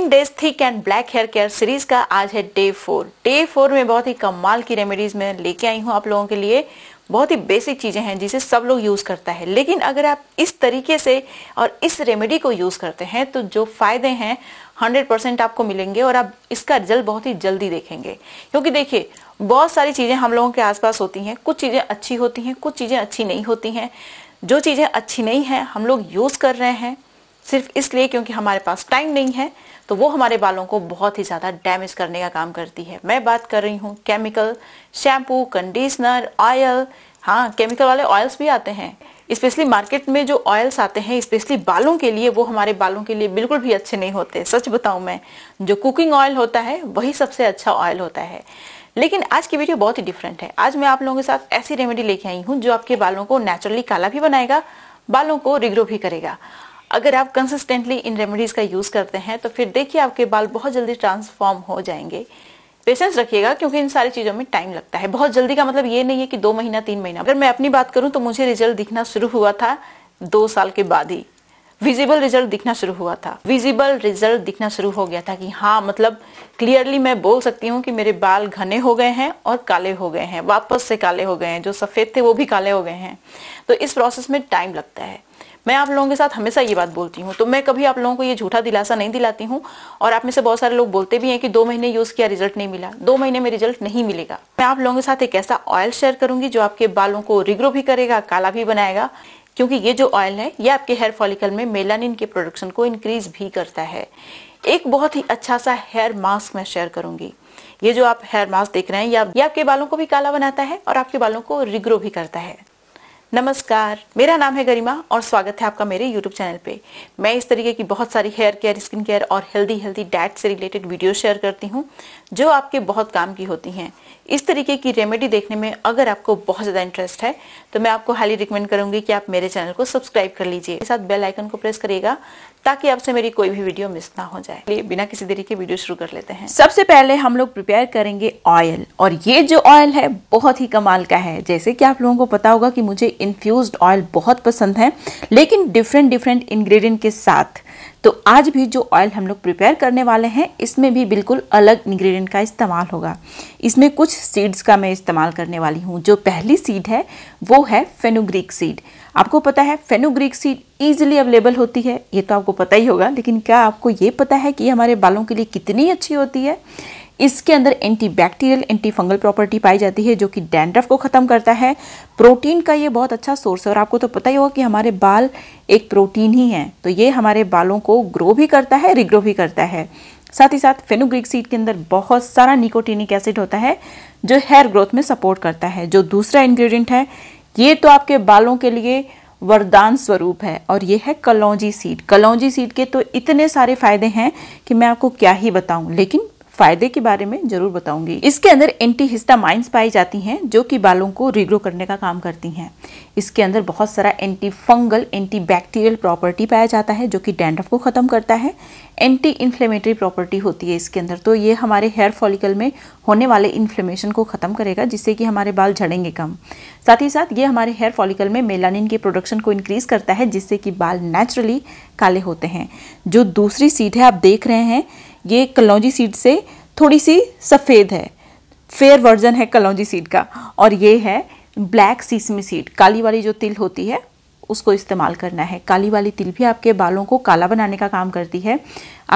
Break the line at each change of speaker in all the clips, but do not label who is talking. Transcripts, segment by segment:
ten days thick and black hair care series का आज है डे फोर डे फोर में बहुत ही कमाल की रेमेडीज मैं लेके आई हूँ आप लोगों के लिए बहुत ही बेसिक चीज़ें हैं जिसे सब लोग यूज़ करता है लेकिन अगर आप इस तरीके से और इस रेमेडी को यूज़ करते हैं तो जो फ़ायदे हैं 100 परसेंट आपको मिलेंगे और आप इसका रिजल्ट बहुत ही जल्दी देखेंगे क्योंकि देखिए बहुत सारी चीज़ें हम लोगों के आसपास होती हैं कुछ चीज़ें अच्छी होती हैं कुछ चीज़ें अच्छी नहीं होती हैं जो चीज़ें अच्छी नहीं है हम लोग यूज़ कर रहे हैं सिर्फ इसलिए क्योंकि हमारे पास टाइम नहीं है तो वो हमारे बालों को बहुत ही ज़्यादा डैमेज करने का काम करती है मैं बात कर रही हूँ केमिकल शैम्पू कंडीशनर ऑयल हाँ केमिकल वाले ऑयल्स भी आते हैं स्पेशली मार्केट में जो ऑयल्स आते हैं स्पेशली बालों के लिए वो हमारे बालों के लिए बिल्कुल भी अच्छे नहीं होते सच बताऊं मैं जो कुकिंग ऑयल होता है वही सबसे अच्छा ऑयल होता है लेकिन आज की वीडियो बहुत ही डिफरेंट है आज मैं आप लोगों के साथ ऐसी रेमेडी लेके आई हूँ जो आपके बालों को नेचुरली काला भी बनाएगा बालों को रिग्रो भी करेगा अगर आप कंसिस्टेंटली इन रेमेडीज का यूज करते हैं तो फिर देखिए आपके बाल बहुत जल्दी ट्रांसफॉर्म हो जाएंगे पेशेंस रखिएगा क्योंकि इन सारी चीजों में टाइम लगता है बहुत जल्दी का मतलब ये नहीं है कि दो महीना तीन महीना अगर मैं अपनी बात करूं तो मुझे रिजल्ट दिखना शुरू हुआ था दो साल के बाद ही विजिबल रिजल्ट दिखना शुरू हुआ था विजिबल रिजल्ट दिखना शुरू हो गया था कि हाँ मतलब क्लियरली मैं बोल सकती हूँ कि मेरे बाल घने हो गए हैं और काले हो गए हैं वापस से काले हो गए हैं जो सफेद थे वो भी काले हो गए हैं तो इस प्रोसेस में टाइम लगता है मैं आप लोगों के साथ हमेशा ये बात बोलती हूँ तो मैं कभी आप लोगों को ये झूठा दिलासा नहीं दिलाती हूँ और आप में से बहुत सारे लोग बोलते भी हैं कि दो महीने यूज़ किया रिजल्ट नहीं मिला दो महीने में रिजल्ट नहीं मिलेगा मैं आप लोगों के साथ एक ऐसा ऑयल शेयर करूंगी जो आपके बालों को रिग्रो भी करेगा काला भी बनाएगा क्योंकि ये जो ऑयल है ये आपके हेयर फॉलिकल में मेलानिन के प्रोडक्शन को इंक्रीज भी करता है एक बहुत ही अच्छा सा हेयर मास्क मैं शेयर करूंगी ये जो आप हेयर मास्क देख रहे हैं ये आपके बालों को भी काला बनाता है और आपके बालों को रिग्रो भी करता है नमस्कार मेरा नाम है गरिमा और स्वागत है आपका मेरे YouTube चैनल पे मैं इस तरीके की बहुत सारी हेयर केयर स्किन केयर और हेल्दी हेल्दी डाइट से रिलेटेड वीडियो शेयर करती हूँ जो आपके बहुत काम की होती हैं इस तरीके की रेमेडी देखने में अगर आपको बहुत ज़्यादा इंटरेस्ट है तो मैं आपको हाईली रिकमेंड करूंगी कि आप मेरे चैनल को सब्सक्राइब कर लीजिए साथ बेल आइकन को प्रेस करिएगा ताकि आपसे मेरी कोई भी वीडियो मिस ना हो जाए बिना किसी देरी के वीडियो शुरू कर लेते हैं सबसे पहले हम लोग प्रिपेयर करेंगे ऑयल और ये जो ऑयल है बहुत ही कमाल का है जैसे कि आप लोगों को पता होगा कि मुझे इन्फ्यूज ऑयल बहुत पसंद है लेकिन डिफरेंट डिफरेंट इन्ग्रीडियंट के साथ तो आज भी जो ऑयल हम लोग प्रिपेयर करने वाले हैं इसमें भी बिल्कुल अलग इंग्रेडिएंट का इस्तेमाल होगा इसमें कुछ सीड्स का मैं इस्तेमाल करने वाली हूँ जो पहली सीड है वो है फेनोग्रीक सीड आपको पता है फेनोग्रीक सीड ईजिली अवेलेबल होती है ये तो आपको पता ही होगा लेकिन क्या आपको ये पता है कि हमारे बालों के लिए कितनी अच्छी होती है इसके अंदर anti bacterial anti fungal property पाई जाती है जो कि डैंड्रफ को ख़त्म करता है प्रोटीन का ये बहुत अच्छा सोर्स है और आपको तो पता ही होगा कि हमारे बाल एक प्रोटीन ही है तो ये हमारे बालों को ग्रो भी करता है रिग्रो भी करता है साथ ही साथ फेनोग्रिक सीड के अंदर बहुत सारा निकोटीनिक एसिड होता है जो हेयर ग्रोथ में सपोर्ट करता है जो दूसरा इन्ग्रीडियंट है ये तो आपके बालों के लिए वरदान स्वरूप है और ये है कलौजी सीड कलौजी सीड के तो इतने सारे फायदे हैं कि मैं आपको क्या ही बताऊं लेकिन फायदे के बारे में जरूर बताऊंगी इसके अंदर एंटी हिस्टामाइंस पाई जाती हैं जो कि बालों को रिग्रो करने का काम करती हैं इसके अंदर बहुत सारा anti fungal anti bacterial property पाया जाता है जो कि डैंड्रफ को ख़त्म करता है एंटी इन्फ्लेमेटरी प्रॉपर्टी होती है इसके अंदर तो ये हमारे हेयर फॉलिकल में होने वाले इन्फ्लेमेशन को ख़त्म करेगा जिससे कि हमारे बाल झड़ेंगे कम साथ ही साथ ये हमारे हेयर फॉलिकल में मेलानिन के प्रोडक्शन को इंक्रीज़ करता है जिससे कि बाल नेचुरली काले होते हैं जो दूसरी सीधे आप देख रहे हैं ये कलौजी सीड से थोड़ी सी सफ़ेद है फेयर वर्जन है कलौजी सीड का और ये है ब्लैक सीसमी सीड काली वाली जो तिल होती है उसको इस्तेमाल करना है काली वाली तिल भी आपके बालों को काला बनाने का काम करती है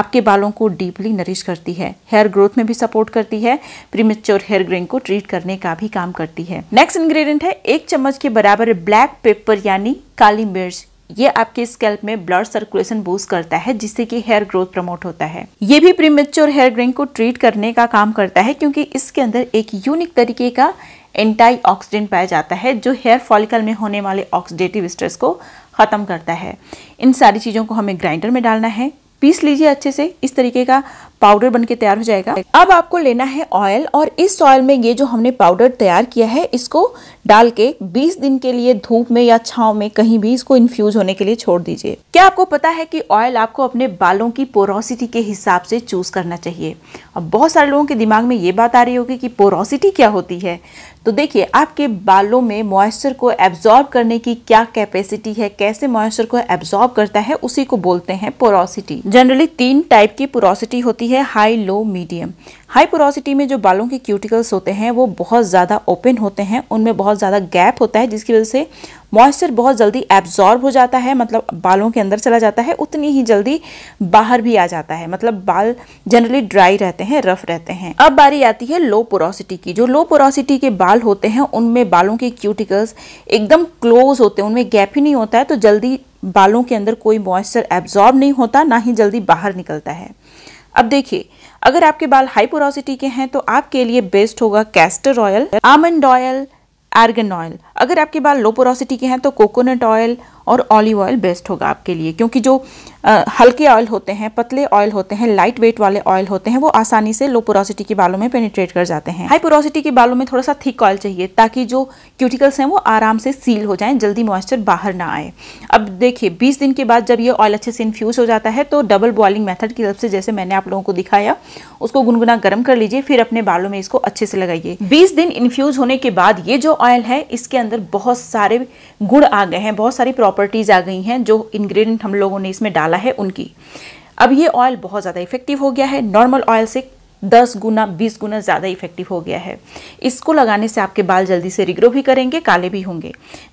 आपके बालों को डीपली नरिश करती है हेयर ग्रोथ में भी सपोर्ट करती है प्रीमेच्योर हेयर ग्रेन को ट्रीट करने का भी काम करती है नेक्स्ट इंग्रेडिएंट है एक चम्मच के बराबर ब्लैक पेपर यानी काली मिर्च ये आपके स्कैल्प में ब्लड सर्कुलेशन बूस्ट करता है जिससे कि हेयर ग्रोथ प्रमोट होता है ये भी प्रीमेच्योर हेयर ग्रेन को ट्रीट करने का काम करता है क्योंकि इसके अंदर एक यूनिक तरीके का एंटाई ऑक्सीडेंट पाया जाता है जो हेयर फॉलिकल में होने वाले ऑक्सीडेटिव स्ट्रेस को ख़त्म करता है इन सारी चीज़ों को हमें ग्राइंडर में डालना है पीस लीजिए अच्छे से इस तरीके का पाउडर बन के तैयार हो जाएगा अब आपको लेना है ऑयल और इस ऑयल में ये जो हमने पाउडर तैयार किया है इसको डाल के 20 दिन के लिए धूप में या छाव में कहीं भी इसको इन्फ्यूज होने के लिए छोड़ दीजिए क्या आपको पता है कि ऑयल आपको अपने बालों की पोरोसिटी के हिसाब से चूज करना चाहिए अब बहुत सारे लोगों के दिमाग में ये बात आ रही होगी कि पोरोसिटी क्या होती है तो देखिए आपके बालों में मॉइस्चर को एब्जॉर्ब करने की क्या कैपेसिटी है कैसे मॉइस्चर को एब्जॉर्ब करता है उसी को बोलते हैं पोरोसिटी जनरली तीन टाइप की पोरोसिटी होती है high low medium high porosity में जो बालों के क्यूटिकल्स होते हैं वो बहुत ज़्यादा ओपन होते हैं उनमें बहुत ज़्यादा गैप होता है जिसकी वजह से मॉइस्चर बहुत जल्दी एब्जॉर्ब हो जाता है मतलब बालों के अंदर चला जाता है उतनी ही जल्दी बाहर भी आ जाता है मतलब बाल जनरली ड्राई रहते हैं रफ रहते हैं अब बारी आती है लो पोरोसिटी की जो लो पोरोसिटी के बाल होते हैं उनमें बालों के क्यूटिकल्स एकदम क्लोज होते हैं उनमें गैप ही नहीं होता है तो जल्दी बालों के अंदर कोई मॉइस्चर एब्जॉर्ब नहीं होता ना ही जल्दी बाहर निकलता है अब देखिए अगर आपके बाल हाई पोरोसिटी के हैं तो आपके लिए बेस्ट होगा castor oil almond oil argan oil अगर आपके बाल लो पोरोसिटी के हैं तो कोकोनट ऑयल और ऑलिव ऑयल बेस्ट होगा आपके लिए क्योंकि जो आ, हल्के ऑयल होते हैं पतले ऑयल होते हैं लाइट वेट वाले ऑयल होते हैं वो आसानी से लो पोरोसिटी के बालों में पेनिट्रेट कर जाते हैं हाई पोरोसिटी के बालों में थोड़ा सा थिक ऑयल चाहिए ताकि जो क्यूटिकल्स हैं वो आराम से सील हो जाएं जल्दी मॉइस्चर बाहर ना आए अब देखिए बीस दिन के बाद जब ये ऑयल अच्छे से इन्फ्यूज़ हो जाता है तो डबल बॉयलिंग मैथड की तरफ से जैसे मैंने आप लोगों को दिखाया उसको गुनगुना गर्म कर लीजिए फिर अपने बालों में इसको अच्छे से लगाइए बीस दिन इन्फ्यूज़ होने के बाद ये जो ऑयल है इसके अंदर बहुत सारे गुड़ आ गए हैं बहुत सारी प्रॉपर्टीज़ आ गई हैं जो इंग्रेडिएंट हम लोगों ने इसमें डाला है उनकी अब ये ऑयल बहुत ज़्यादा इफेक्टिव हो गया है नॉर्मल ऑयल से दस गुना बीस गुना ज़्यादा इफेक्टिव हो गया है इसको लगाने से आपके बाल जल्दी से रिग्रो भी करेंगे काले भी होंगे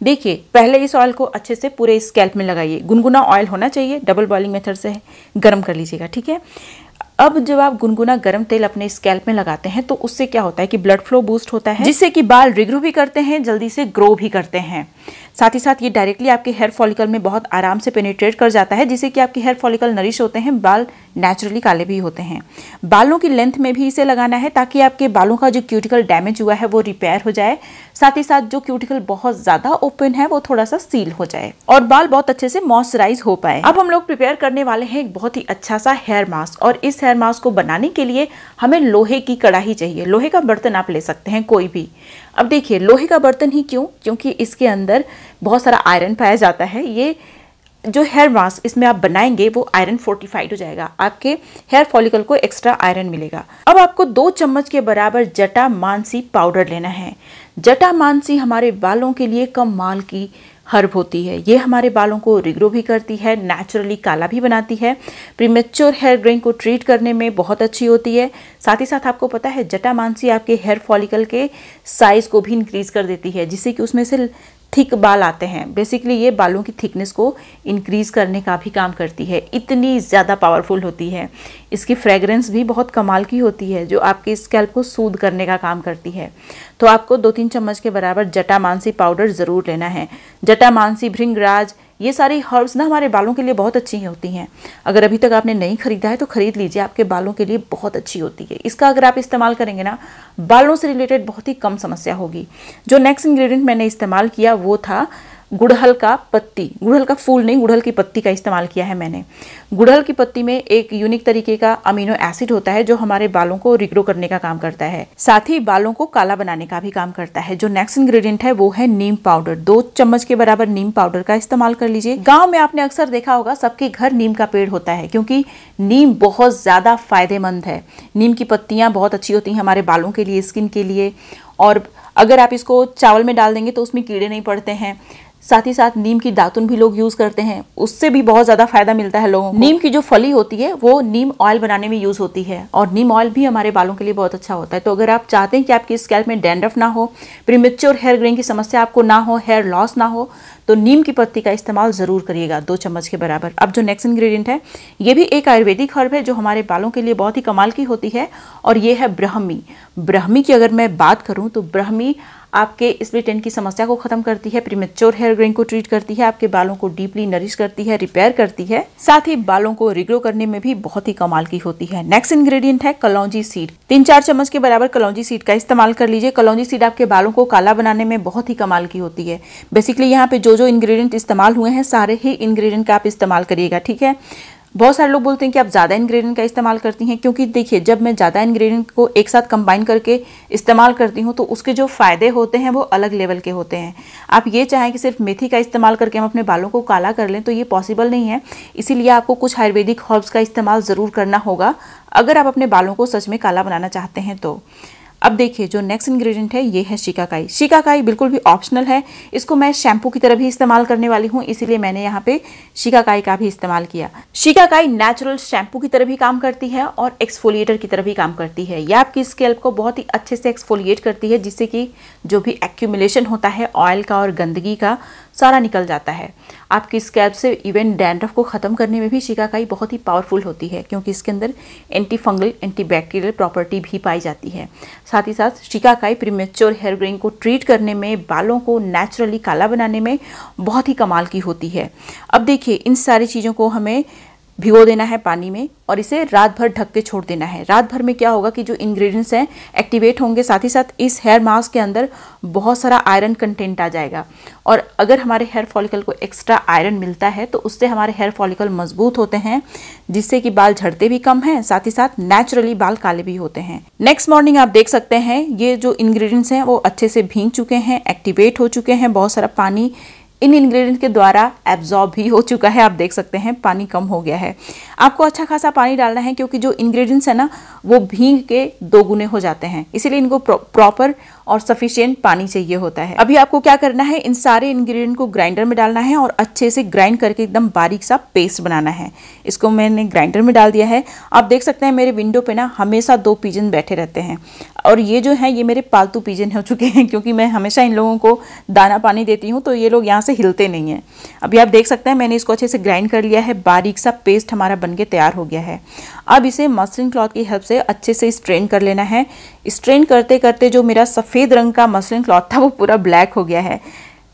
देखिए पहले इस ऑयल को अच्छे से पूरे स्कैल्प में लगाइए गुनगुना ऑयल होना चाहिए डबल बॉइलिंग मेथड से गर्म कर लीजिएगा ठीक है अब जब आप गुनगुना गर्म तेल अपने स्कैल्प में लगाते हैं तो उससे क्या होता है कि ब्लड फ्लो बूस्ट होता है जिससे कि बाल रिग्रो भी करते हैं जल्दी से ग्रो भी करते हैं साथ ही साथ ये डायरेक्टली आपके हेयर फॉलिकल में बहुत आराम से पेनिट्रेट कर जाता है जिससे कि आपके हेयर फॉलिकल नरिश होते हैं बाल नेचुरली काले भी होते हैं बालों की लेंथ में भी इसे लगाना है ताकि आपके बालों का जो क्यूटिकल डैमेज हुआ है वो रिपेयर हो जाए साथ ही साथ जो क्यूटिकल बहुत ज़्यादा ओपन है वो थोड़ा सा सील हो जाए और बाल बहुत अच्छे से मॉइस्चराइज हो पाए अब हम लोग प्रिपेयर करने वाले हैं एक बहुत ही अच्छा सा हेयर मास्क और इस हेयर मास्क को बनाने के लिए हमें लोहे की कड़ाही चाहिए लोहे का बर्तन आप ले सकते हैं कोई भी अब देखिए लोहे का बर्तन ही क्यों क्योंकि इसके अंदर बहुत सारा आयरन पाया जाता है ये जो हेयर मास्क इसमें आप बनाएंगे वो आयरन फोर्टिफाइड हो जाएगा आपके हेयर फॉलिकल को एक्स्ट्रा आयरन मिलेगा अब आपको दो चम्मच के बराबर जटा मानसी पाउडर लेना है जटा मानसी हमारे बालों के लिए कम माल की हर्ब होती है ये हमारे बालों को रिग्रो भी करती है नेचुरली काला भी बनाती है प्रीमेच्योर हेयर ग्रेन को ट्रीट करने में बहुत अच्छी होती है साथ ही साथ आपको पता है जटा मानसी आपके हेयर फॉलिकल के साइज़ को भी इंक्रीज़ कर देती है जिससे कि उसमें से थिक बाल आते हैं बेसिकली ये बालों की थिकनेस को इंक्रीज़ करने का भी काम करती है इतनी ज़्यादा पावरफुल होती है इसकी फ्रेगरेंस भी बहुत कमाल की होती है जो आपके स्कैल्प को सूद करने का काम करती है तो आपको दो तीन चम्मच के बराबर जटामानसी पाउडर ज़रूर लेना है जटामानसी भृंगराज ये सारी हर्ब्स ना हमारे बालों के लिए बहुत अच्छी होती हैं अगर अभी तक आपने नहीं खरीदा है तो खरीद लीजिए आपके बालों के लिए बहुत अच्छी होती है इसका अगर आप इस्तेमाल करेंगे ना बालों से रिलेटेड बहुत ही कम समस्या होगी जो नेक्स्ट इंग्रेडिएंट मैंने इस्तेमाल किया वो था गुड़हल का पत्ती गुड़हल का फूल नहीं गुड़हल की पत्ती का इस्तेमाल किया है मैंने गुड़हल की पत्ती में एक यूनिक तरीके का अमीनो एसिड होता है जो हमारे बालों को रिग्रो करने का काम करता है साथ ही बालों को काला बनाने का भी काम करता है जो नेक्स्ट इंग्रेडिएंट है वो है नीम पाउडर दो चम्मच के बराबर नीम पाउडर का इस्तेमाल कर लीजिए गाँव में आपने अक्सर देखा होगा सबके घर नीम का पेड़ होता है क्योंकि नीम बहुत ज़्यादा फायदेमंद है नीम की पत्तियाँ बहुत अच्छी होती हैं हमारे बालों के लिए स्किन के लिए और अगर आप इसको चावल में डाल देंगे तो उसमें कीड़े नहीं पड़ते हैं साथ ही साथ नीम की दातुन भी लोग यूज़ करते हैं उससे भी बहुत ज़्यादा फायदा मिलता है लोगों को नीम की जो फली होती है वो नीम ऑयल बनाने में यूज़ होती है और नीम ऑयल भी हमारे बालों के लिए बहुत अच्छा होता है तो अगर आप चाहते हैं कि आपकी स्कैल्प में डैंड्रफ ना हो प्रीमेच्योर हेयर ग्रेन की समस्या आपको ना हो हेयर लॉस ना हो तो नीम की पत्ती का इस्तेमाल ज़रूर करिएगा दो चम्मच के बराबर अब जो नेक्स्ट इंग्रेडिएंट है ये भी एक आयुर्वेदिक हर्ब है जो हमारे बालों के लिए बहुत ही कमाल की होती है और ये है ब्रह्मी ब्रह्मी की अगर मैं बात करूँ तो ब्रह्मी आपके स्प्लिटेन की समस्या को खत्म करती है प्रीमेच्योर हेयर ग्रोइंग को ट्रीट करती है आपके बालों को डीपली नरिश करती है रिपेयर करती है साथ ही बालों को रिग्रो करने में भी बहुत ही कमाल की होती है नेक्स्ट इंग्रेडिएंट है कलौजी सीड तीन चार चम्मच के बराबर कलौजी सीड का इस्तेमाल कर लीजिए कलौजी सीड आपके बालों को काला बनाने में बहुत ही कमाल की होती है बेसिकली यहाँ पे जो जो इंग्रेडिएंट इस्तेमाल हुए हैं सारे ही इंग्रेडिएंट का आप इस्तेमाल करिएगा ठीक है बहुत सारे लोग बोलते हैं कि आप ज़्यादा इंग्रेडिएंट का इस्तेमाल करती हैं क्योंकि देखिए जब मैं ज़्यादा इंग्रेडिएंट को एक साथ कंबाइन करके इस्तेमाल करती हूँ तो उसके जो फ़ायदे होते हैं वो अलग लेवल के होते हैं आप ये चाहें कि सिर्फ मेथी का इस्तेमाल करके हम अपने बालों को काला कर लें तो ये पॉसिबल नहीं है इसीलिए आपको कुछ आयुर्वेदिक हर्ब्स का इस्तेमाल ज़रूर करना होगा अगर आप अपने बालों को सच में काला बनाना चाहते हैं तो अब देखिए जो नेक्स्ट इंग्रेडिएंट है ये है शिकाकाई शिकाकाई बिल्कुल भी ऑप्शनल है इसको मैं शैम्पू की तरह भी इस्तेमाल करने वाली हूँ इसीलिए मैंने यहाँ पे शिकाकाई का भी इस्तेमाल किया शिकाकाई नेचुरल शैम्पू की तरह भी काम करती है और एक्सफोलिएटर की तरह भी काम करती है यह आपकी स्केल्प को बहुत ही अच्छे से एक्सफोलिएट करती है जिससे कि जो भी एक्यूमुलेशन होता है ऑयल का और गंदगी का सारा निकल जाता है आपकी स्कैल्प से इवन डैंड्रफ को ख़त्म करने में भी शिकाकाई बहुत ही पावरफुल होती है क्योंकि इसके अंदर anti fungal anti bacterial property भी पाई जाती है साथ ही साथ शिकाकाई प्रीमेच्योर हेयर ग्रोइंग को ट्रीट करने में बालों को नेचुरली काला बनाने में बहुत ही कमाल की होती है अब देखिए इन सारी चीज़ों को हमें भिगो देना है पानी में और इसे रात भर ढक के छोड़ देना है रात भर में क्या होगा कि जो इंग्रेडिएंट्स हैं एक्टिवेट होंगे साथ ही साथ इस हेयर मास्क के अंदर बहुत सारा आयरन कंटेंट आ जाएगा और अगर हमारे हेयर फॉलिकल को एक्स्ट्रा आयरन मिलता है तो उससे हमारे हेयर फॉलिकल मजबूत होते हैं जिससे कि बाल झड़ते भी कम हैं साथ ही साथ नेचुरली बाल काले भी होते हैं नेक्स्ट मॉर्निंग आप देख सकते हैं ये जो इन्ग्रीडियंट्स हैं वो अच्छे से भींग चुके हैं एक्टिवेट हो चुके हैं बहुत सारा पानी इन इंग्रेडिएंट के द्वारा एब्जॉर्ब भी हो चुका है आप देख सकते हैं पानी कम हो गया है आपको अच्छा खासा पानी डालना है क्योंकि जो इंग्रेडिएंट्स है ना वो भींग के दोगुने हो जाते हैं इसीलिए इनको प्रॉपर और सफिशियंट पानी चाहिए होता है अभी आपको क्या करना है इन सारे इंग्रेडिएंट को ग्राइंडर में डालना है और अच्छे से ग्राइंड करके एकदम बारीक सा पेस्ट बनाना है इसको मैंने ग्राइंडर में डाल दिया है आप देख सकते हैं मेरे विंडो पे ना हमेशा दो पिजन बैठे रहते हैं और ये जो है ये मेरे पालतू पिजन हो चुके हैं क्योंकि मैं हमेशा इन लोगों को दाना पानी देती हूँ तो ये लोग यहाँ से हिलते नहीं हैं अभी आप देख सकते हैं मैंने इसको अच्छे से ग्राइंड कर लिया है बारीक सा पेस्ट हमारा बन के तैयार हो गया है अब इसे मसलिन क्लॉथ की हेल्प से अच्छे से स्ट्रेन कर लेना है स्ट्रेन करते करते जो मेरा सफ़ेद रंग का मसलिन क्लॉथ था वो पूरा ब्लैक हो गया है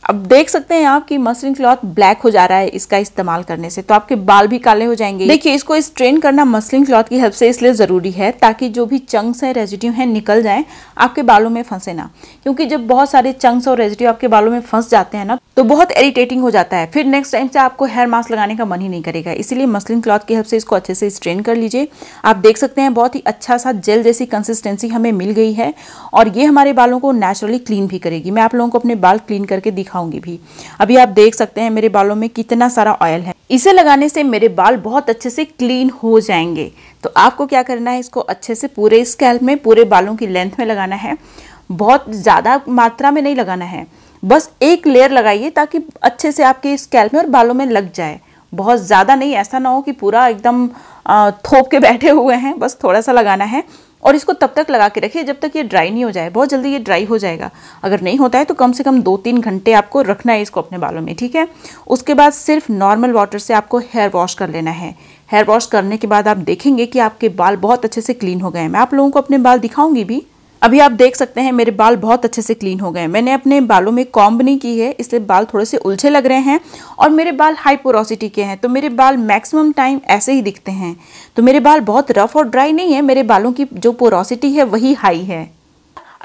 अब देख सकते हैं आप कि मसलिन क्लॉथ ब्लैक हो जा रहा है इसका इस्तेमाल करने से तो आपके बाल भी काले हो जाएंगे देखिए इसको स्ट्रेन करना मसलिन क्लॉथ की हेल्प से इसलिए ज़रूरी है ताकि जो भी चंक्स हैं रेजिड्यू हैं निकल जाएं आपके बालों में फंसे ना क्योंकि जब बहुत सारे चंक्स और रेजिड्यू आपके बालों में फंस जाते हैं ना तो बहुत इरिटेटिंग हो जाता है फिर नेक्स्ट टाइम से आपको हेयर मास्क लगाने का मन ही नहीं करेगा इसीलिए मसलिन क्लॉथ की हेल्प से इसको अच्छे से स्ट्रेन कर लीजिए आप देख सकते हैं बहुत ही अच्छा सा जेल जैसी कंसिस्टेंसी हमें मिल गई है और ये हमारे बालों को नेचुरली क्लीन भी करेगी मैं आप लोगों को अपने बाल क्लीन करके दिखाऊंगी भी अभी आप देख सकते हैं मेरे बालों में कितना सारा ऑयल है इसे लगाने से मेरे बाल बहुत अच्छे से क्लीन हो जाएंगे तो आपको क्या करना है इसको अच्छे से पूरे स्कैल्प में पूरे बालों की लेंथ में लगाना है बहुत ज़्यादा मात्रा में नहीं लगाना है बस एक लेयर लगाइए ताकि अच्छे से आपके स्कैल्प में और बालों में लग जाए बहुत ज़्यादा नहीं ऐसा ना हो कि पूरा एकदम थोप के बैठे हुए हैं बस थोड़ा सा लगाना है और इसको तब तक लगा के रखिए जब तक ये ड्राई नहीं हो जाए बहुत जल्दी ये ड्राई हो जाएगा अगर नहीं होता है तो कम से कम दो तीन घंटे आपको रखना है इसको अपने बालों में ठीक है उसके बाद सिर्फ नॉर्मल वाटर से आपको हेयर वॉश कर लेना है हेयर वॉश करने के बाद आप देखेंगे कि आपके बाल बहुत अच्छे से क्लीन हो गए हैं मैं आप लोगों को अपने बाल दिखाऊंगी भी अभी आप देख सकते हैं मेरे बाल बहुत अच्छे से क्लीन हो गए हैं मैंने अपने बालों में कॉम्ब नहीं की है इसलिए बाल थोड़े से उलझे लग रहे हैं और मेरे बाल हाई पोरोसिटी के हैं तो मेरे बाल मैक्सिमम टाइम ऐसे ही दिखते हैं तो मेरे बाल बहुत रफ और ड्राई नहीं है मेरे बालों की जो पोरोसिटी है वही हाई है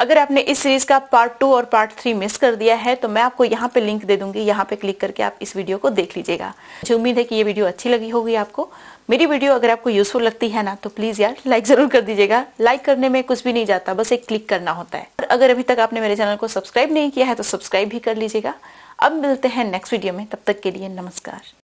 अगर आपने इस सीरीज का पार्ट टू और पार्ट थ्री मिस कर दिया है तो मैं आपको यहाँ पे लिंक दे दूंगी यहाँ पे क्लिक करके आप इस वीडियो को देख लीजिएगा मुझे उम्मीद है कि ये वीडियो अच्छी लगी होगी आपको मेरी वीडियो अगर आपको यूजफुल लगती है ना तो प्लीज यार लाइक जरूर कर दीजिएगा लाइक करने में कुछ भी नहीं जाता बस एक क्लिक करना होता है और अगर अभी तक आपने मेरे चैनल को सब्सक्राइब नहीं किया है तो सब्सक्राइब भी कर लीजिएगा अब मिलते हैं नेक्स्ट वीडियो में तब तक के लिए नमस्कार